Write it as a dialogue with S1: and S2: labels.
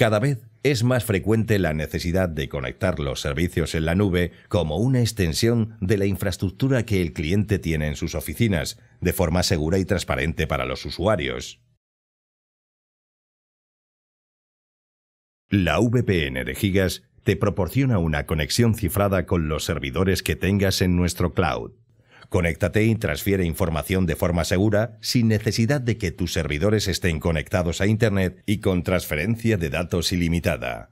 S1: Cada vez es más frecuente
S2: la necesidad de conectar los servicios en la nube como una extensión de la infraestructura que el cliente tiene en sus oficinas, de forma segura y transparente para los usuarios.
S1: La VPN
S2: de Gigas te proporciona una conexión cifrada con los servidores que tengas en nuestro cloud. Conéctate y transfiere información de forma segura sin necesidad de que tus servidores estén conectados a Internet y con transferencia de datos ilimitada.